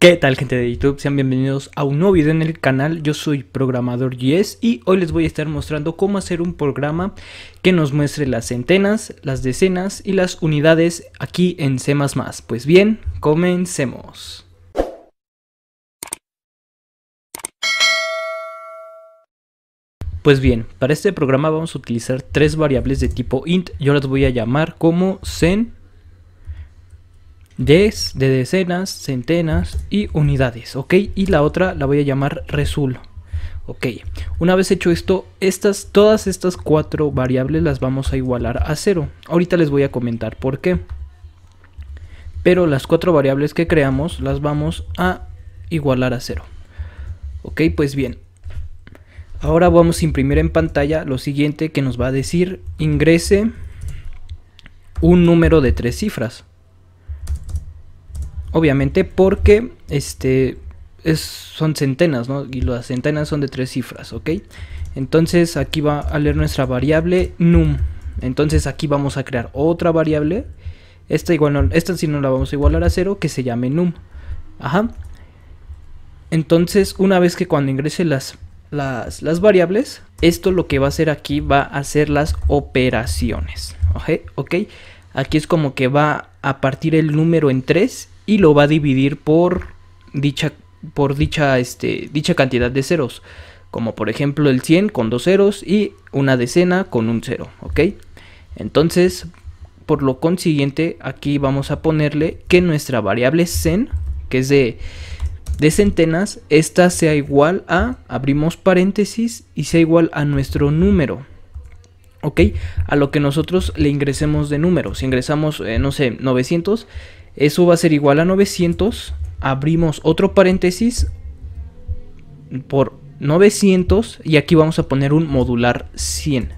¿Qué tal gente de YouTube? Sean bienvenidos a un nuevo video en el canal, yo soy Programador Yes y hoy les voy a estar mostrando cómo hacer un programa que nos muestre las centenas, las decenas y las unidades aquí en C++. Pues bien, comencemos. Pues bien, para este programa vamos a utilizar tres variables de tipo int, yo las voy a llamar como sen, de, de decenas, centenas y unidades, ¿ok? Y la otra la voy a llamar resul Ok, una vez hecho esto, estas, todas estas cuatro variables las vamos a igualar a cero. Ahorita les voy a comentar por qué. Pero las cuatro variables que creamos las vamos a igualar a cero. Ok, pues bien. Ahora vamos a imprimir en pantalla lo siguiente que nos va a decir ingrese un número de tres cifras. Obviamente porque este, es, son centenas, ¿no? Y las centenas son de tres cifras, ¿ok? Entonces aquí va a leer nuestra variable num. Entonces aquí vamos a crear otra variable. Esta, igual no, esta sí no la vamos a igualar a cero, que se llame num. Ajá. Entonces una vez que cuando ingrese las, las, variables, esto lo que va a hacer aquí va a hacer las operaciones. ¿Ok? ¿Ok? Aquí es como que va a partir el número en 3 y lo va a dividir por dicha, por dicha, este, dicha cantidad de ceros. Como por ejemplo el 100 con dos ceros y una decena con un cero. ¿Ok? Entonces, por lo consiguiente, aquí vamos a ponerle que nuestra variable sen que es de, de centenas, esta sea igual a, abrimos paréntesis, y sea igual a nuestro número. ¿ok? A lo que nosotros le ingresemos de números. Si ingresamos, eh, no sé, 900, eso va a ser igual a 900. Abrimos otro paréntesis por 900 y aquí vamos a poner un modular 100.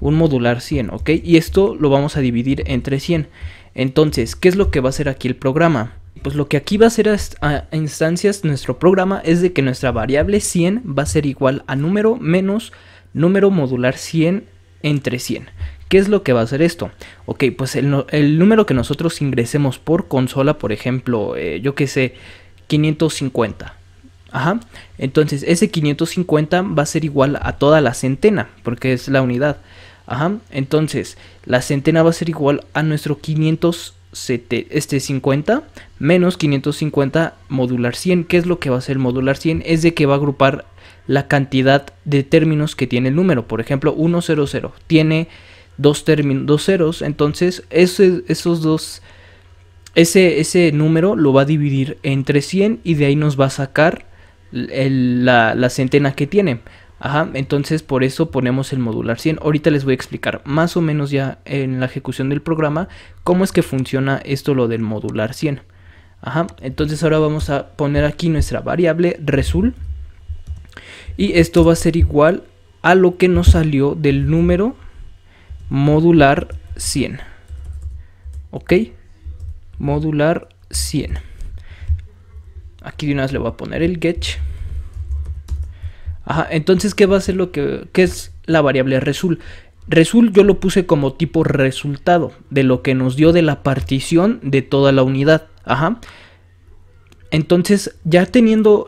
Un modular 100, ¿ok? Y esto lo vamos a dividir entre 100. Entonces, ¿qué es lo que va a hacer aquí el programa? Pues lo que aquí va a hacer a instancias nuestro programa es de que nuestra variable 100 va a ser igual a número menos número modular 100 entre 100. ¿Qué es lo que va a hacer esto? Ok, pues el, número que nosotros ingresemos por consola, por ejemplo, eh, yo que sé, 550. Ajá. Entonces, ese 550 va a ser igual a toda la centena, porque es la unidad. Ajá. Entonces, la centena va a ser igual a nuestro 570. este 50 menos 550 modular 100. ¿Qué es lo que va a hacer modular 100? Es de que va a agrupar la cantidad de términos que tiene el número. Por ejemplo, 100 tiene dos, dos ceros. Entonces, esos dos, ese, ese número lo va a dividir entre 100 y de ahí nos va a sacar la, centena que tiene. Ajá, entonces por eso ponemos el modular 100. Ahorita les voy a explicar más o menos ya en la ejecución del programa cómo es que funciona esto lo del modular 100. Ajá, entonces ahora vamos a poner aquí nuestra variable resul y esto va a ser igual a lo que nos salió del número modular 100. ¿Ok? Modular 100. Aquí de una vez le voy a poner el getch. Ajá, entonces, ¿qué va a ser lo que, es la variable result? Result yo lo puse como tipo resultado de lo que nos dio de la partición de toda la unidad. Ajá. Entonces, ya teniendo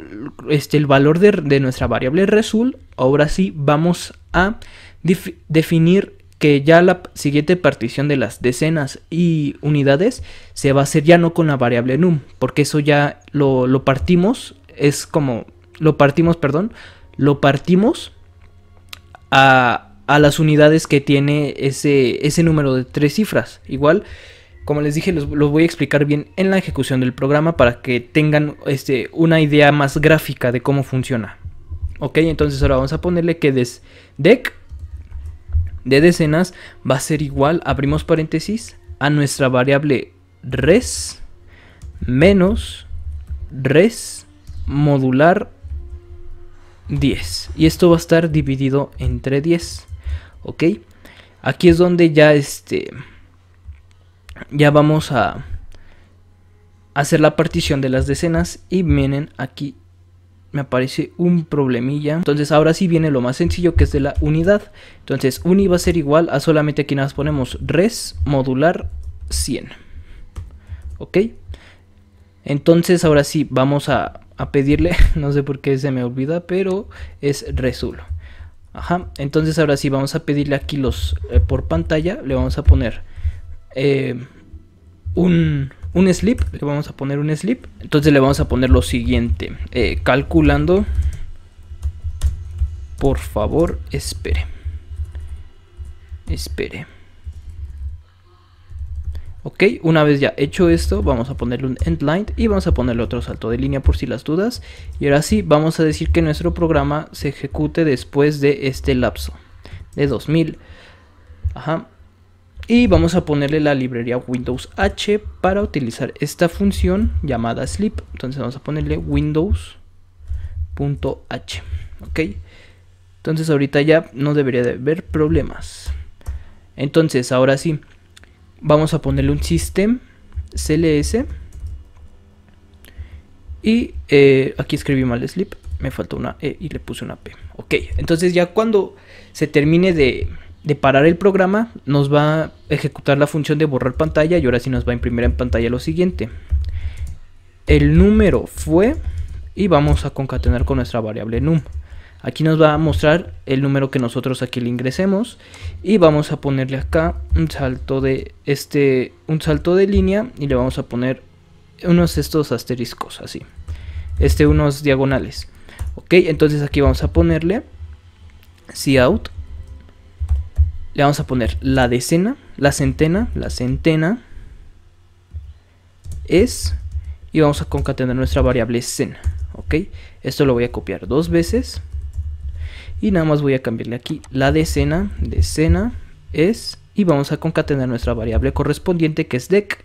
este, el valor de, de nuestra variable result, ahora sí vamos a definir que ya la siguiente partición de las decenas y unidades se va a hacer ya no con la variable num, porque eso ya lo, lo partimos, es como, lo partimos, perdón, lo partimos a, las unidades que tiene ese, ese número de tres cifras. Igual, como les dije, los, voy a explicar bien en la ejecución del programa para que tengan este, una idea más gráfica de cómo funciona. Ok, entonces ahora vamos a ponerle que des deck de decenas va a ser igual, abrimos paréntesis, a nuestra variable res menos res modular 10. Y esto va a estar dividido entre 10. ¿Ok? Aquí es donde ya este... Ya vamos a hacer la partición de las decenas y miren aquí me aparece un problemilla. Entonces ahora sí viene lo más sencillo que es de la unidad. Entonces uni va a ser igual a solamente aquí nos ponemos res modular 100. ¿Ok? Entonces ahora sí vamos a, pedirle, no sé por qué se me olvida, pero es resulo. Ajá, entonces ahora sí vamos a pedirle aquí los eh, por pantalla, le vamos a poner eh, un un slip, le vamos a poner un slip. Entonces le vamos a poner lo siguiente, eh, calculando, por favor, espere, espere. Ok, una vez ya hecho esto, vamos a ponerle un endline y vamos a ponerle otro salto de línea por si las dudas. Y ahora sí, vamos a decir que nuestro programa se ejecute después de este lapso de 2000. Ajá y vamos a ponerle la librería Windows H para utilizar esta función llamada sleep. Entonces vamos a ponerle windows.h. Ok. Entonces ahorita ya no debería de haber problemas. Entonces ahora sí. Vamos a ponerle un system CLS. Y eh, aquí escribí mal sleep. Me faltó una E y le puse una P. Ok. Entonces ya cuando se termine de de parar el programa nos va a ejecutar la función de borrar pantalla y ahora sí nos va a imprimir en pantalla lo siguiente. El número fue y vamos a concatenar con nuestra variable num. Aquí nos va a mostrar el número que nosotros aquí le ingresemos y vamos a ponerle acá un salto de este un salto de línea y le vamos a poner unos estos asteriscos así. Este unos diagonales. Ok, entonces aquí vamos a ponerle cout le vamos a poner la decena, la centena, la centena es y vamos a concatenar nuestra variable cena, ¿ok? Esto lo voy a copiar dos veces y nada más voy a cambiarle aquí la decena, decena es y vamos a concatenar nuestra variable correspondiente que es dec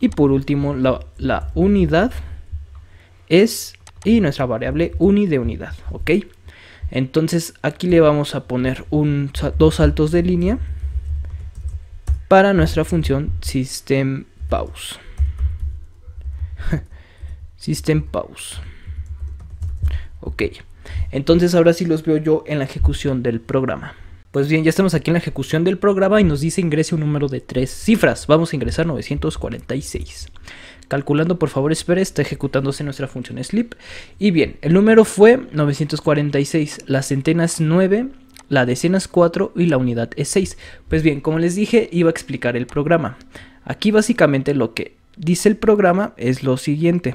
y por último la, la unidad es y nuestra variable uni de unidad, ¿ok? Entonces aquí le vamos a poner dos saltos de línea para nuestra función system pause. system pause. Ok. Entonces ahora sí los veo yo en la ejecución del programa. Pues bien, ya estamos aquí en la ejecución del programa y nos dice ingrese un número de tres cifras. Vamos a ingresar 946. Calculando, por favor, espera, está ejecutándose nuestra función sleep. Y bien, el número fue 946, las centenas 9, la decena es 4 y la unidad es 6. Pues bien, como les dije, iba a explicar el programa. Aquí básicamente lo que dice el programa es lo siguiente.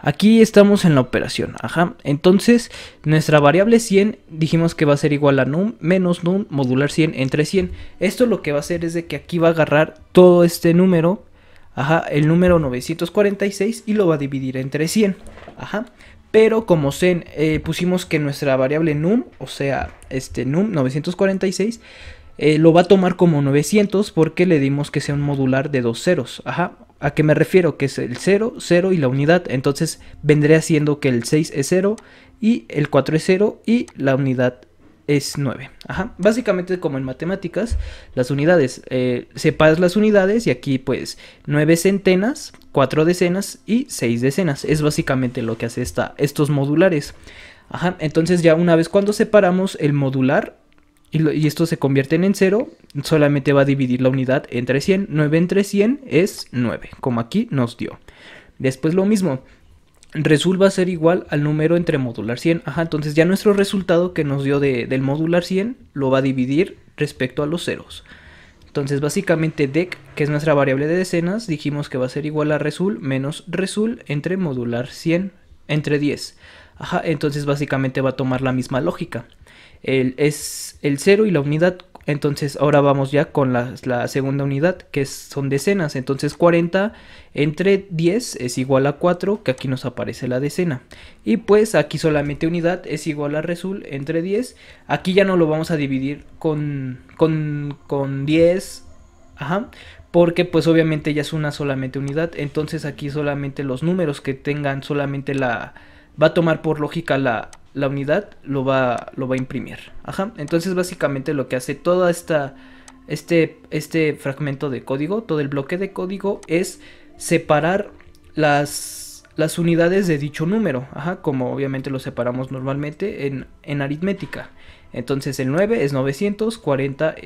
Aquí estamos en la operación, ajá. Entonces, nuestra variable 100 dijimos que va a ser igual a num menos num modular 100 entre 100. Esto lo que va a hacer es de que aquí va a agarrar todo este número ajá, el número 946 y lo va a dividir entre 100, ajá. Pero como eh, pusimos que nuestra variable num, o sea, este num 946, eh, lo va a tomar como 900 porque le dimos que sea un modular de dos ceros, ajá. ¿A qué me refiero? Que es el 0, 0 y la unidad. Entonces vendré haciendo que el 6 es 0 y el 4 es 0 y la unidad es 9. Básicamente como en matemáticas, las unidades, eh, separas las unidades y aquí pues 9 centenas, 4 decenas y 6 decenas. Es básicamente lo que hace esta, estos modulares. Ajá. Entonces ya una vez cuando separamos el modular y, esto y se convierte en 0, solamente va a dividir la unidad entre 100. 9 entre 100 es 9, como aquí nos dio. Después lo mismo, Resul va a ser igual al número entre modular 100. Ajá, entonces ya nuestro resultado que nos dio del modular 100 lo va a dividir respecto a los ceros. Entonces básicamente DEC, que es nuestra variable de decenas, dijimos que va a ser igual a Resul menos Resul entre modular 100 entre 10. Ajá, entonces básicamente va a tomar la misma lógica. El, es el cero y la unidad entonces ahora vamos ya con la, segunda unidad, que son decenas. Entonces 40 entre 10 es igual a 4, que aquí nos aparece la decena. Y pues aquí solamente unidad es igual a resul entre 10. Aquí ya no lo vamos a dividir con, con, con 10. Ajá, porque pues obviamente ya es una solamente unidad, entonces aquí solamente los números que tengan solamente la va a tomar por lógica la la unidad lo va, lo va a imprimir. Ajá. Entonces básicamente lo que hace toda esta... Este, este fragmento de código, todo el bloque de código es separar las, las unidades de dicho número, ajá, como obviamente lo separamos normalmente en, en aritmética. Entonces el 9 es 900,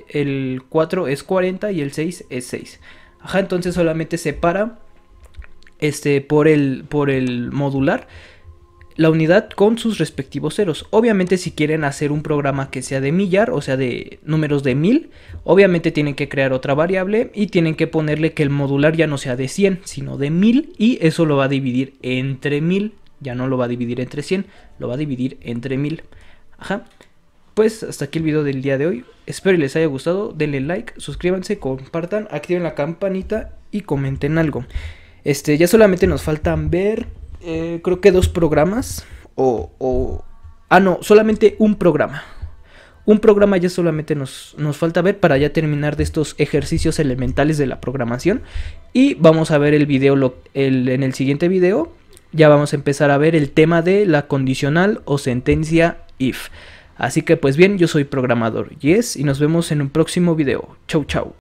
el 4 es 40 y el 6 es 6. Ajá, entonces solamente separa este, por, el, por el modular la unidad con sus respectivos ceros. Obviamente si quieren hacer un programa que sea de millar, o sea de números de mil, obviamente tienen que crear otra variable y tienen que ponerle que el modular ya no sea de 100, sino de mil y eso lo va a dividir entre mil, ya no lo va a dividir entre 100, lo va a dividir entre mil. Ajá. Pues hasta aquí el video del día de hoy. Espero les haya gustado. Denle like, suscríbanse, compartan, activen la campanita y comenten algo. Este, ya solamente nos faltan ver eh, creo que dos programas o, Ah, no, solamente un programa. Un programa ya solamente nos, nos falta ver para ya terminar de estos ejercicios elementales de la programación. Y vamos a ver el video en el siguiente video. Ya vamos a empezar a ver el tema de la condicional o sentencia if. Así que pues bien, yo soy programador Yes y nos vemos en un próximo video. Chau chau.